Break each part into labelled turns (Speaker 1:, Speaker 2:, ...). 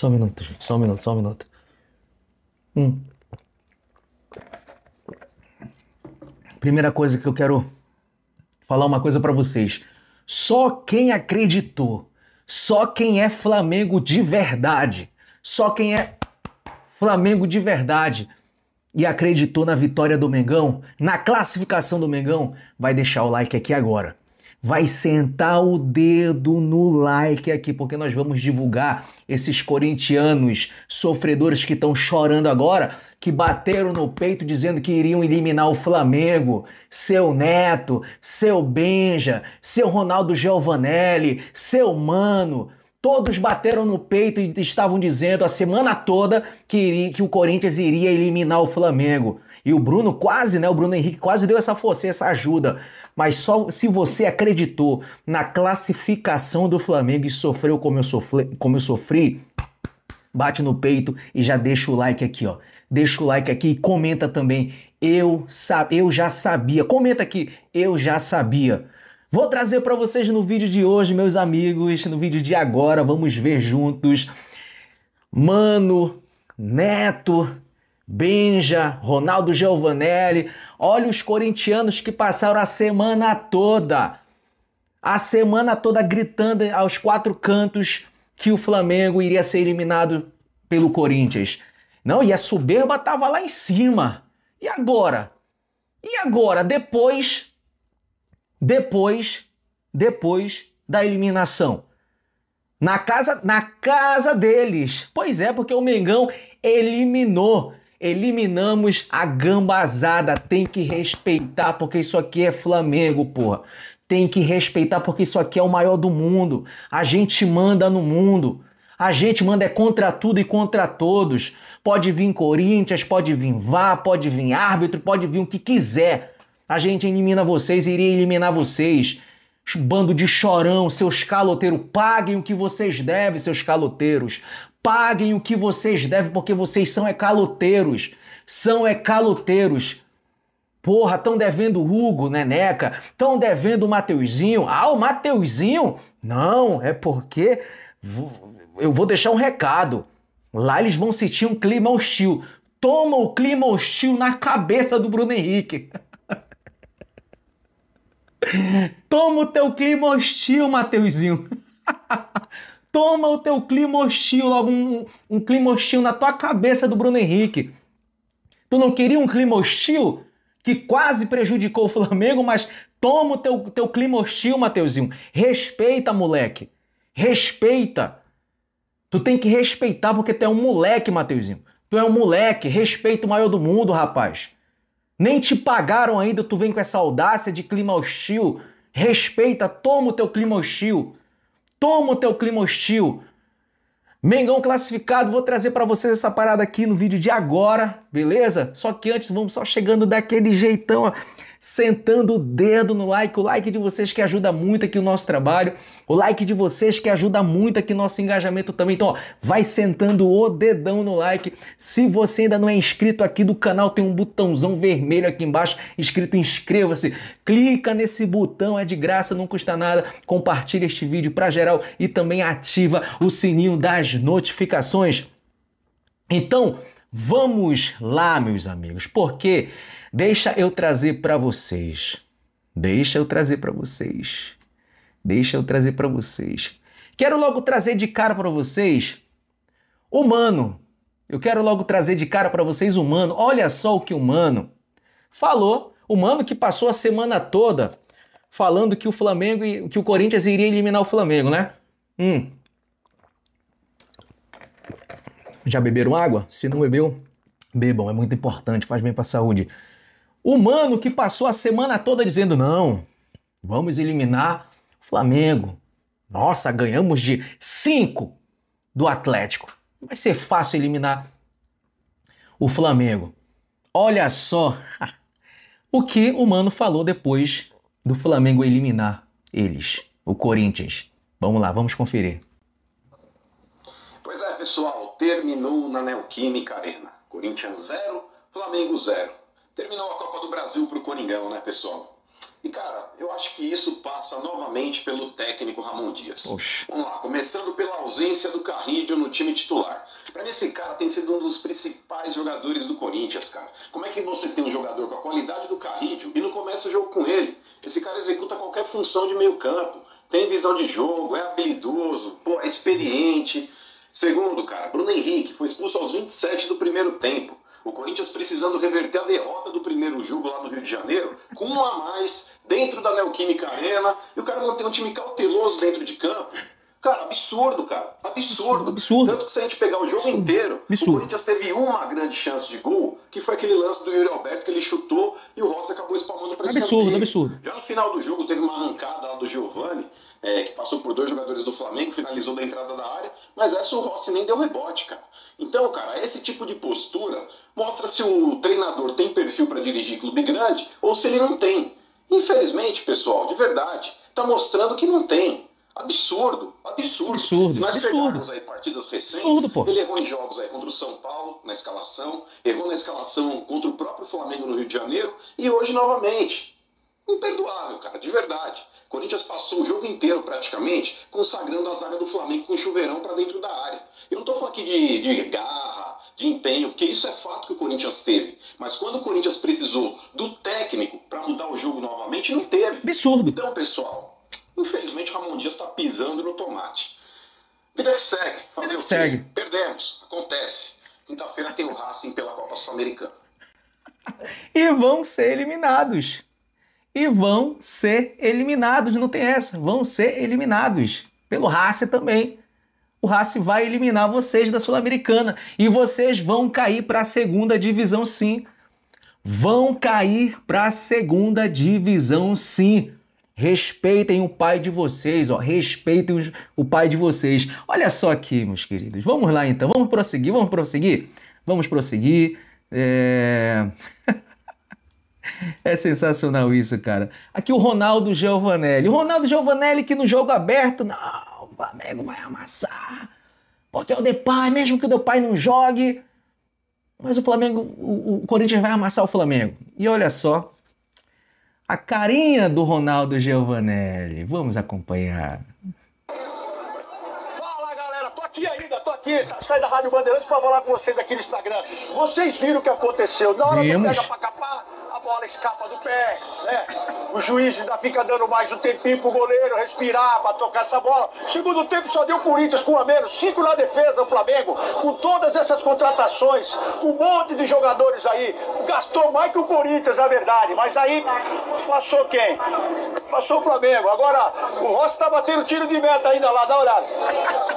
Speaker 1: Só um minuto, gente. Só um minuto, só um minuto. Hum. Primeira coisa que eu quero falar uma coisa para vocês. Só quem acreditou, só quem é Flamengo de verdade, só quem é Flamengo de verdade e acreditou na vitória do Mengão, na classificação do Mengão, vai deixar o like aqui agora vai sentar o dedo no like aqui, porque nós vamos divulgar esses corintianos sofredores que estão chorando agora, que bateram no peito dizendo que iriam eliminar o Flamengo, seu Neto, seu Benja, seu Ronaldo Giovanelli, seu Mano. Todos bateram no peito e estavam dizendo a semana toda que, iria, que o Corinthians iria eliminar o Flamengo. E o Bruno quase, né? O Bruno Henrique quase deu essa força, essa ajuda mas só se você acreditou na classificação do Flamengo e sofreu como eu, sofri, como eu sofri, bate no peito e já deixa o like aqui, ó. Deixa o like aqui e comenta também. Eu, eu já sabia. Comenta aqui, eu já sabia. Vou trazer para vocês no vídeo de hoje, meus amigos, no vídeo de agora, vamos ver juntos. Mano, Neto, Benja, Ronaldo Giovanelli. Olha os corintianos que passaram a semana toda, a semana toda gritando aos quatro cantos que o Flamengo iria ser eliminado pelo Corinthians. Não, e a soberba estava lá em cima. E agora? E agora? Depois, depois, depois da eliminação. Na casa, na casa deles. Pois é, porque o Mengão eliminou Eliminamos a gambazada. Tem que respeitar, porque isso aqui é Flamengo, porra. Tem que respeitar, porque isso aqui é o maior do mundo. A gente manda no mundo. A gente manda é contra tudo e contra todos. Pode vir Corinthians, pode vir Vá, pode vir árbitro, pode vir o que quiser. A gente elimina vocês, iria eliminar vocês. Bando de chorão, seus caloteiros, paguem o que vocês devem, seus caloteiros. Paguem o que vocês devem, porque vocês são ecaloteiros. São ecaloteiros. Porra, estão devendo Hugo, Neneca, estão devendo Mateuzinho. Ah, o Mateuzinho? Não, é porque eu vou deixar um recado. Lá eles vão sentir um clima hostil. Toma o clima hostil na cabeça do Bruno Henrique. Toma o teu clima hostil, Mateuzinho. Toma o teu clima hostil, logo um, um clima hostil na tua cabeça do Bruno Henrique. Tu não queria um clima hostil? que quase prejudicou o Flamengo, mas toma o teu, teu clima hostil, Mateuzinho. Respeita, moleque. Respeita. Tu tem que respeitar porque tu é um moleque, Mateuzinho. Tu é um moleque. Respeita o maior do mundo, rapaz. Nem te pagaram ainda, tu vem com essa audácia de clima hostil. Respeita, toma o teu clima hostil. Toma o teu clima hostil. Mengão classificado, vou trazer para vocês essa parada aqui no vídeo de agora, beleza? Só que antes vamos só chegando daquele jeitão, ó sentando o dedo no like, o like de vocês que ajuda muito aqui o nosso trabalho, o like de vocês que ajuda muito aqui o nosso engajamento também. Então, ó, vai sentando o dedão no like. Se você ainda não é inscrito aqui do canal, tem um botãozão vermelho aqui embaixo escrito inscreva-se. Clica nesse botão, é de graça, não custa nada. Compartilha este vídeo para geral e também ativa o sininho das notificações. Então, vamos lá, meus amigos, porque Deixa eu trazer para vocês. Deixa eu trazer para vocês. Deixa eu trazer para vocês. Quero logo trazer de cara para vocês humano. Eu quero logo trazer de cara para vocês humano. Olha só o que humano falou. Humano que passou a semana toda falando que o Flamengo e que o Corinthians iria eliminar o Flamengo, né? Hum. Já beberam água? Se não bebeu, bebam, é muito importante, faz bem para a saúde. Humano que passou a semana toda dizendo: não, vamos eliminar o Flamengo. Nossa, ganhamos de 5 do Atlético. Vai ser fácil eliminar o Flamengo. Olha só o que o Mano falou depois do Flamengo eliminar eles, o Corinthians. Vamos lá, vamos conferir.
Speaker 2: Pois é, pessoal, terminou na Neoquímica Arena. Corinthians 0, Flamengo 0. Terminou a Copa do Brasil para o Coringão, né, pessoal? E, cara, eu acho que isso passa novamente pelo técnico Ramon Dias. Vamos lá, começando pela ausência do Carrillo no time titular. Para mim, esse cara tem sido um dos principais jogadores do Corinthians, cara. Como é que você tem um jogador com a qualidade do Carrillo e não começa o jogo com ele? Esse cara executa qualquer função de meio campo, tem visão de jogo, é habilidoso, pô, é experiente. Segundo, cara, Bruno Henrique foi expulso aos 27 do primeiro tempo. O Corinthians precisando reverter a derrota do primeiro jogo lá no Rio de Janeiro, com um a mais, dentro da Neoquímica Arena, e o cara mantém um time cauteloso dentro de campo. Cara, absurdo, cara. Absurdo. absurdo. Tanto que se a gente pegar o jogo absurdo. inteiro, absurdo. o Corinthians teve uma grande chance de gol que foi aquele lance do Yuri Alberto que ele chutou e o Rossi acabou espalmando para cima Absurdo, absurdo. Já no final do jogo teve uma arrancada lá do Giovani, é, que passou por dois jogadores do Flamengo, finalizou da entrada da área, mas essa o Rossi nem deu rebote, cara. Então, cara, esse tipo de postura mostra se o treinador tem perfil para dirigir clube grande ou se ele não tem. Infelizmente, pessoal, de verdade, tá mostrando que não tem. Absurdo, absurdo. Absurdo. Se nós absurdo. pegarmos aí partidas recentes, absurdo, ele errou em jogos aí contra o São Paulo na escalação, errou na escalação contra o próprio Flamengo no Rio de Janeiro e hoje novamente. Imperdoável, cara, de verdade. Corinthians passou o jogo inteiro praticamente consagrando a zaga do Flamengo com chuveirão para dentro da área. Eu não estou falando aqui de, de garra, de empenho, porque isso é fato que o Corinthians teve. Mas quando o Corinthians precisou do técnico para mudar o jogo novamente, não teve. Absurdo. Então, pessoal, Infelizmente, o Ramon Dias está pisando no tomate. Vida que segue. Fazer que segue. Perdemos. Acontece. Quinta-feira tem o Racing pela Copa Sul-Americana.
Speaker 1: e vão ser eliminados. E vão ser eliminados. Não tem essa. Vão ser eliminados. Pelo Racing também. O Racing vai eliminar vocês da Sul-Americana. E vocês vão cair para a segunda divisão, sim. Vão cair para a segunda divisão, sim. Respeitem o pai de vocês, ó. Respeitem o pai de vocês. Olha só aqui, meus queridos. Vamos lá então. Vamos prosseguir, vamos prosseguir? Vamos prosseguir. É... é sensacional isso, cara. Aqui o Ronaldo Giovanelli. O Ronaldo Giovanelli que no jogo aberto. Não, o Flamengo vai amassar. Porque é o Depay, mesmo que o Depay não jogue. Mas o Flamengo, o, o Corinthians vai amassar o Flamengo. E olha só, a carinha do Ronaldo Giovanelli. Vamos acompanhar.
Speaker 2: Fala galera, tô aqui ainda, tô aqui. Sai da Rádio Bandeirantes para falar com vocês aqui no Instagram. Vocês viram o que aconteceu. Na hora Vimos. do pega pra capar, bola escapa do pé, né? O juiz ainda fica dando mais um tempinho pro goleiro respirar para tocar essa bola. Segundo tempo só deu Corinthians com a menos, cinco na defesa o Flamengo, com todas essas contratações, com um monte de jogadores aí. Gastou mais que o Corinthians, na verdade, mas aí passou quem? Passou o Flamengo. Agora o Rossi tá batendo tiro de meta ainda lá, dá uma
Speaker 3: olhada.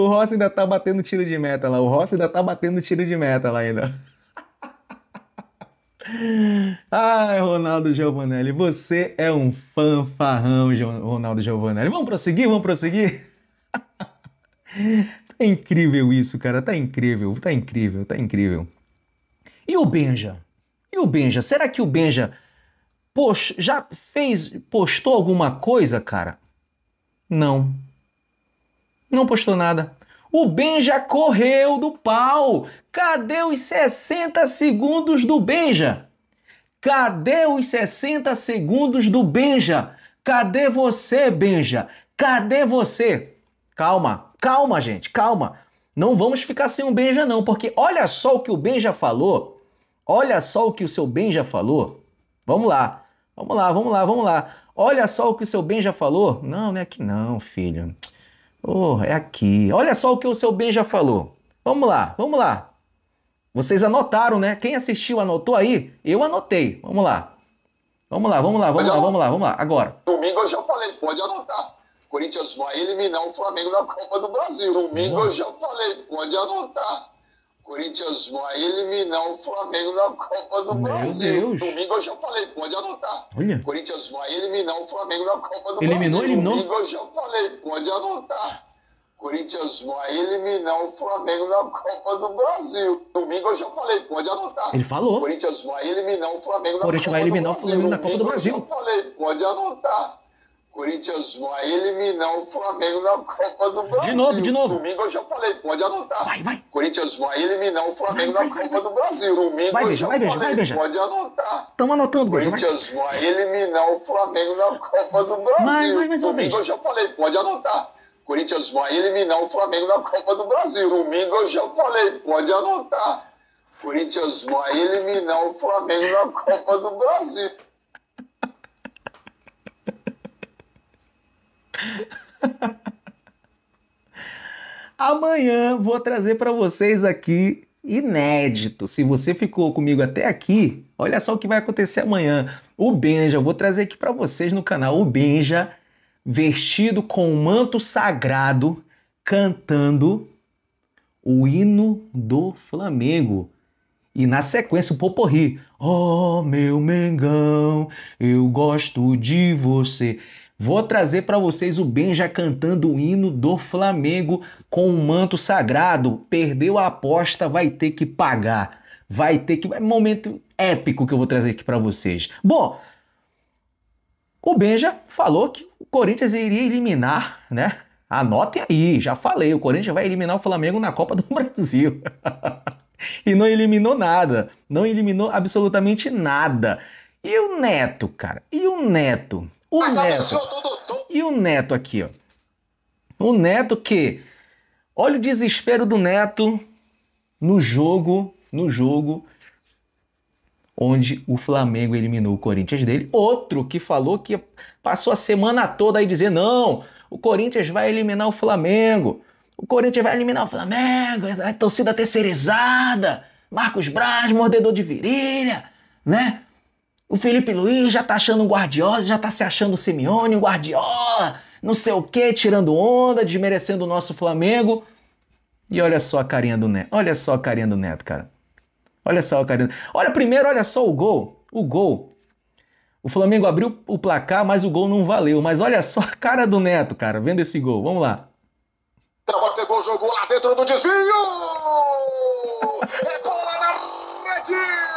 Speaker 1: O Rossi ainda tá batendo tiro de meta lá. O Rossi ainda tá batendo tiro de meta lá ainda. Ai, Ronaldo Giovanelli, você é um fanfarrão, Ronaldo Giovanelli. Vamos prosseguir? Vamos prosseguir? É incrível isso, cara. Tá incrível, tá incrível, tá incrível. E o Benja? E o Benja? Será que o Benja post já fez, postou alguma coisa, cara? Não não postou nada. O Benja correu do pau. Cadê os 60 segundos do Benja? Cadê os 60 segundos do Benja? Cadê você, Benja? Cadê você? Calma, calma, gente, calma. Não vamos ficar sem um Benja, não, porque olha só o que o Benja falou. Olha só o que o seu Benja falou. Vamos lá, vamos lá, vamos lá, vamos lá. Olha só o que o seu Benja falou. Não, não é que não, filho. Oh, é aqui. Olha só o que o seu já falou. Vamos lá, vamos lá. Vocês anotaram, né? Quem assistiu anotou aí? Eu anotei. Vamos lá. Vamos lá, vamos lá, vamos lá, vamos lá, vamos lá. Agora.
Speaker 4: Domingo eu já falei, pode anotar. Corinthians vai eliminar o Flamengo na Copa do Brasil. Domingo eu já falei, pode anotar. Corinthians vai eliminar o Flamengo na Copa do Meu Brasil. Deus. Domingo eu já falei, pode anotar. Olha. Corinthians vai eliminar o Flamengo na Copa do eliminou, Brasil. Eliminou, eliminou. Domingo eu já falei, pode anotar. Corinthians vai eliminar o Flamengo na Copa do Brasil. Domingo eu já falei, pode anotar. Ele falou. Corinthians vai eliminar o Flamengo na Corinthians vai eliminar o Flamengo na Copa do Brasil. Eu falei, pode anotar. Corinthians vai eliminar o Flamengo na Copa do Brasil. De novo, de novo. Domingo eu já falei, pode anotar. Vai, vai. Corinthians vai eliminar o Flamengo vai, vai, na Copa do Brasil. Domingo vai, eu já falei, vai, beija. pode anotar. Estamos anotando, Beija. Corinthians vai. eliminar o Flamengo na Copa do Brasil. Vai, vai, mais uma vez. eu já falei, pode anotar. Corinthians vai eliminar o Flamengo na Copa do Brasil. Domingo eu já falei, pode anotar. Corinthians vai eliminar o Flamengo na Copa do Brasil.
Speaker 1: Amanhã vou trazer para vocês aqui inédito. Se você ficou comigo até aqui, olha só o que vai acontecer amanhã. O Benja, eu vou trazer aqui para vocês no canal o Benja vestido com um manto sagrado cantando o hino do Flamengo. E na sequência o poporri. Oh, meu Mengão, eu gosto de você. Vou trazer para vocês o Benja cantando o hino do Flamengo com o um manto sagrado. Perdeu a aposta, vai ter que pagar. Vai ter que. É um momento épico que eu vou trazer aqui para vocês. Bom, o Benja falou que o Corinthians iria eliminar, né? Anotem aí, já falei, o Corinthians vai eliminar o Flamengo na Copa do Brasil. e não eliminou nada, não eliminou absolutamente nada. E o Neto, cara? E o Neto? O ah, então tá Neto. Então, então, e o Neto aqui, ó. O Neto que. Olha o desespero do Neto no jogo, no jogo onde o Flamengo eliminou o Corinthians dele. Outro que falou que passou a semana toda aí dizer: "Não, o Corinthians vai eliminar o Flamengo. O Corinthians vai eliminar o Flamengo, torcida terceirizada, Marcos Braz, mordedor de virilha, né? O Felipe Luiz já tá achando o Guardiola, já tá se achando o Simeone, o Guardiola, não sei o quê, tirando onda, desmerecendo o nosso Flamengo. E olha só a carinha do Neto. Olha só a carinha do Neto, cara. Olha só a carinha. Do... Olha primeiro, olha só o gol. O gol. O Flamengo abriu o placar, mas o gol não valeu. Mas olha só a cara do Neto, cara, vendo esse gol. Vamos lá.
Speaker 3: A tá, bola pegou, jogou lá dentro do desvio! É bola
Speaker 2: na rede!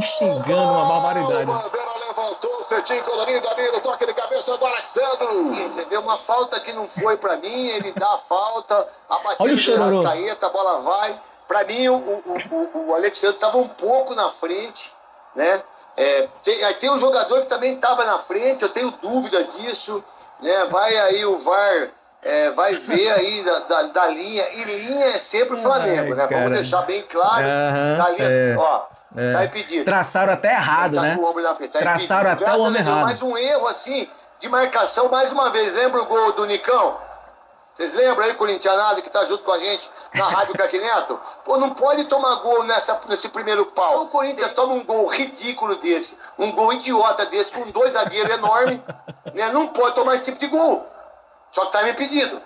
Speaker 1: xingando uma barbaridade. O Bandeira
Speaker 3: levantou, Cetim colorido ali toque de cabeça do Alexandre. Você vê uma falta que não foi para mim, ele dá a falta, a batida de Rascaeta, a bola vai. Para mim, o, o, o Alexandre estava um pouco na frente, né? É, tem, aí tem um jogador que também estava na frente, eu tenho dúvida disso, né? Vai aí o VAR. É, vai ver aí da, da, da, linha. E linha é sempre o Flamengo, Ai, né? Cara. Vamos deixar bem claro. da linha, é. ó, é. Tá impedido. Traçaram
Speaker 1: até tá errado, tá né? Frente, tá Traçaram impedido. até Graças o homem errado. Mais
Speaker 3: um erro, assim, de marcação, mais uma vez. Lembra o gol do Nicão? Vocês lembram aí, corintianado, que tá junto com a gente na Rádio Craque Neto? Pô, não pode tomar gol nessa, nesse primeiro pau. O Corinthians toma um gol ridículo desse, um gol idiota desse, com dois zagueiros enormes, né? Não pode tomar esse tipo de gol. Só que tá impedido.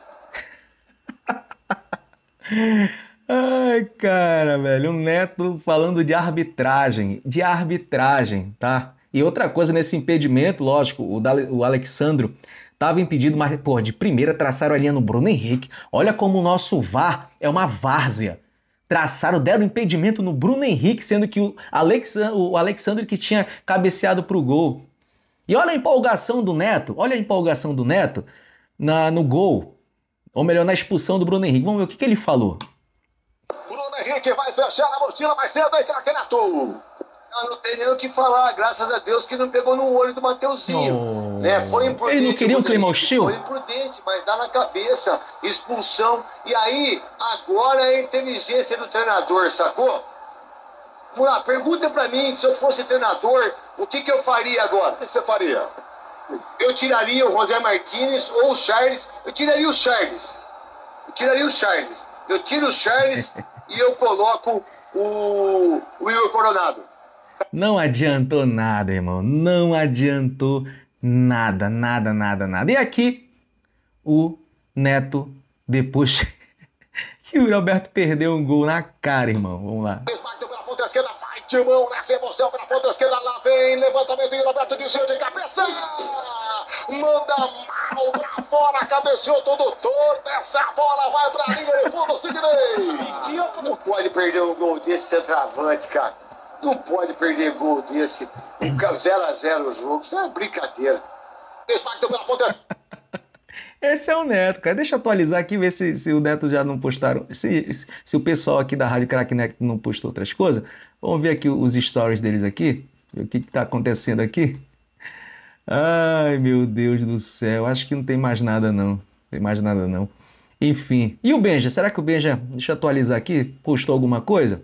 Speaker 1: Ai, cara, velho, o neto falando de arbitragem, de arbitragem, tá? E outra coisa nesse impedimento, lógico, o, da, o Alexandro estava impedido, mas, pô, de primeira traçaram a linha no Bruno Henrique. Olha como o nosso VAR é uma várzea. Traçaram, deram impedimento no Bruno Henrique, sendo que o, Alex, o Alexandre que tinha cabeceado pro gol. E olha a empolgação do Neto, olha a empolgação do Neto na, no gol, ou melhor, na expulsão do Bruno Henrique. Vamos ver o que, que ele falou.
Speaker 3: Henrique vai fechar a mochila mais cedo, aí, craque Neto. Não, não tem nem o que falar, graças a Deus que não pegou no olho do Mateuzinho. Oh. Né? Foi imprudente. Ele não queria um clima hostil? Foi
Speaker 1: imprudente,
Speaker 3: mas dá na cabeça, expulsão. E aí, agora é a inteligência do treinador, sacou? Vamos lá, pergunta pra mim, se eu fosse treinador, o que, que eu faria agora? O que você faria? Eu tiraria o Roger Martinez ou o Charles. Eu tiraria o Charles. Eu tiraria o Charles. Eu tiro o Charles e eu coloco o, o Igor Coronado.
Speaker 1: Não adiantou nada, irmão. Não adiantou nada, nada, nada, nada. E aqui, o Neto, depois que o Roberto perdeu um gol na cara, irmão. Vamos lá.
Speaker 2: Timão nessa emoção para ponta esquerda, lá vem levantamento e Roberto desvio de cabeça manda mal pra fora, cabeceou todo torto, essa bola vai pra linha de fundo, Sidney! Não
Speaker 3: pode perder um gol desse centroavante, cara. Não pode perder gol desse. 0x0 o jogo, isso é brincadeira.
Speaker 1: Esse é o Neto, cara. Deixa eu atualizar aqui ver se, se o Neto já não postaram. Se, se, se o pessoal aqui da Rádio Crack Neto não postou outras coisas. Vamos ver aqui os stories deles aqui. O que está acontecendo aqui? Ai, meu Deus do céu. Acho que não tem mais nada, não. tem mais nada, não. Enfim. E o Benja? Será que o Benja, deixa eu atualizar aqui, custou alguma coisa?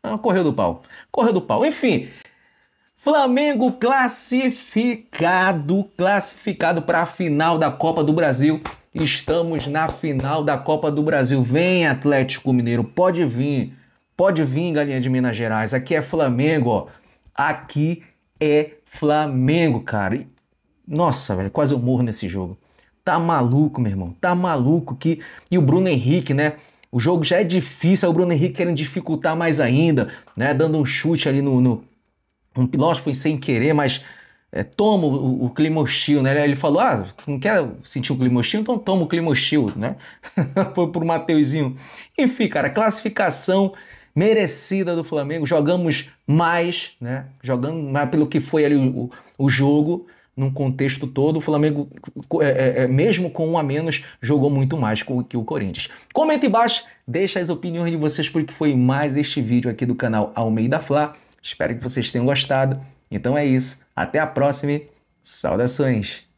Speaker 1: Ah, correu do pau. Correu do pau. Enfim. Flamengo classificado, classificado para a final da Copa do Brasil. Estamos na final da Copa do Brasil. Vem Atlético Mineiro, pode vir. Pode vir, galinha de Minas Gerais. Aqui é Flamengo, ó. Aqui é Flamengo, cara. E, nossa, velho, quase eu morro nesse jogo. Tá maluco, meu irmão. Tá maluco que. E o Bruno Henrique, né? O jogo já é difícil, o Bruno Henrique querendo dificultar mais ainda, né? Dando um chute ali no. no... Um piloto foi sem querer, mas é, toma o, o né? Ele falou: Ah, não quer sentir o climoxil? Então toma o climoxil, né? foi pro Mateuzinho. Enfim, cara, classificação merecida do Flamengo. Jogamos mais, né? Jogando mais pelo que foi ali o, o jogo, num contexto todo. O Flamengo, é, é, é, mesmo com um a menos, jogou muito mais que o Corinthians. Comenta embaixo, deixa as opiniões de vocês porque foi mais este vídeo aqui do canal Almeida Fla. Espero que vocês tenham gostado. Então é isso. Até a próxima. Saudações!